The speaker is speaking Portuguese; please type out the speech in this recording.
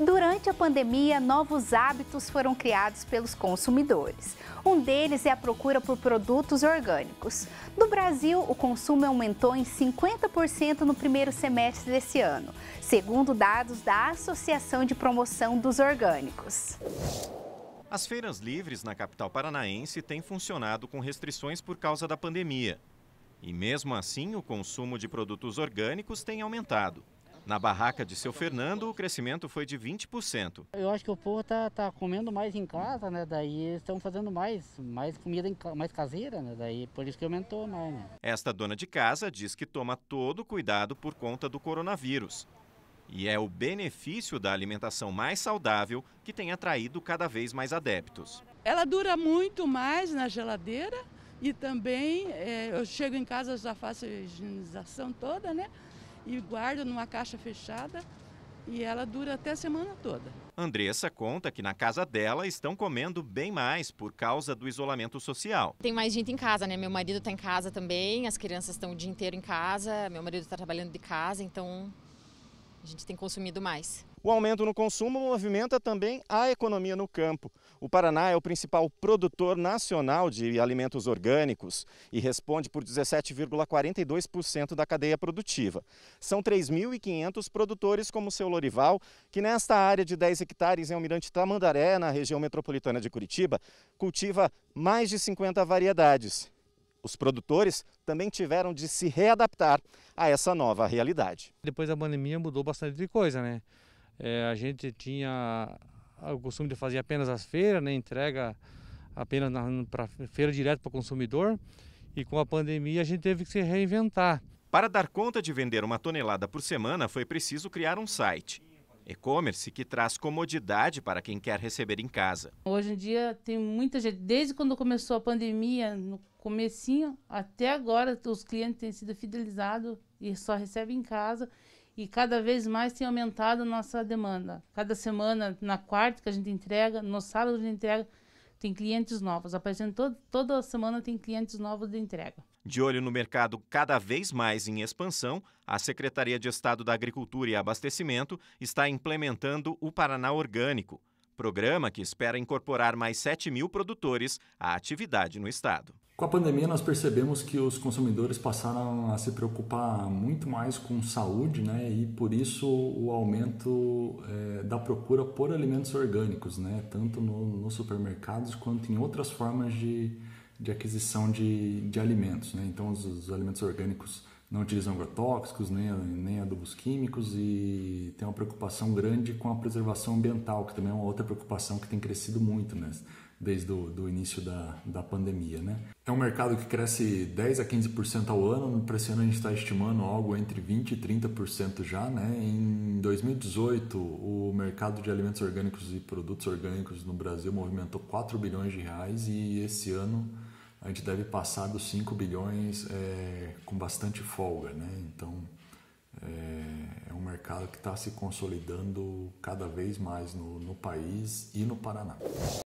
Durante a pandemia, novos hábitos foram criados pelos consumidores. Um deles é a procura por produtos orgânicos. No Brasil, o consumo aumentou em 50% no primeiro semestre desse ano, segundo dados da Associação de Promoção dos Orgânicos. As feiras livres na capital paranaense têm funcionado com restrições por causa da pandemia. E mesmo assim, o consumo de produtos orgânicos tem aumentado. Na barraca de seu Fernando, o crescimento foi de 20%. Eu acho que o povo está tá comendo mais em casa, né? Daí estão fazendo mais, mais comida mais caseira, né? Daí por isso que aumentou mais. Né? Esta dona de casa diz que toma todo cuidado por conta do coronavírus. E é o benefício da alimentação mais saudável que tem atraído cada vez mais adeptos. Ela dura muito mais na geladeira e também é, eu chego em casa já faço a higienização toda, né? e guardo numa caixa fechada e ela dura até a semana toda. Andressa conta que na casa dela estão comendo bem mais por causa do isolamento social. Tem mais gente em casa, né? Meu marido está em casa também, as crianças estão o dia inteiro em casa, meu marido está trabalhando de casa, então a gente tem consumido mais. O aumento no consumo movimenta também a economia no campo. O Paraná é o principal produtor nacional de alimentos orgânicos e responde por 17,42% da cadeia produtiva. São 3.500 produtores como o seu Lorival, que nesta área de 10 hectares em Almirante Tamandaré, na região metropolitana de Curitiba, cultiva mais de 50 variedades. Os produtores também tiveram de se readaptar a essa nova realidade. Depois da pandemia mudou bastante coisa, né? É, a gente tinha o costume de fazer apenas as feiras, né? entrega apenas para feira direto para o consumidor. E com a pandemia a gente teve que se reinventar. Para dar conta de vender uma tonelada por semana, foi preciso criar um site. E-commerce que traz comodidade para quem quer receber em casa. Hoje em dia tem muita gente, desde quando começou a pandemia, no comecinho até agora, os clientes têm sido fidelizados e só recebem em casa. E cada vez mais tem aumentado a nossa demanda. Cada semana, na quarta que a gente entrega, no sábado a gente entrega, tem clientes novos. Aparecendo todo, toda semana tem clientes novos de entrega. De olho no mercado cada vez mais em expansão, a Secretaria de Estado da Agricultura e Abastecimento está implementando o Paraná Orgânico, programa que espera incorporar mais 7 mil produtores à atividade no estado. Com a pandemia, nós percebemos que os consumidores passaram a se preocupar muito mais com saúde, né? E por isso o aumento é, da procura por alimentos orgânicos, né? Tanto nos no supermercados quanto em outras formas de, de aquisição de, de alimentos, né? Então, os, os alimentos orgânicos não utilizam agrotóxicos, nem, nem adubos químicos e tem uma preocupação grande com a preservação ambiental, que também é uma outra preocupação que tem crescido muito, né? desde o do início da, da pandemia. Né? É um mercado que cresce 10 a 15% ao ano, no presente a gente está estimando algo entre 20% e 30% já. Né? Em 2018, o mercado de alimentos orgânicos e produtos orgânicos no Brasil movimentou 4 bilhões de reais e esse ano a gente deve passar dos 5 bilhões é, com bastante folga. Né? Então é, é um mercado que está se consolidando cada vez mais no, no país e no Paraná.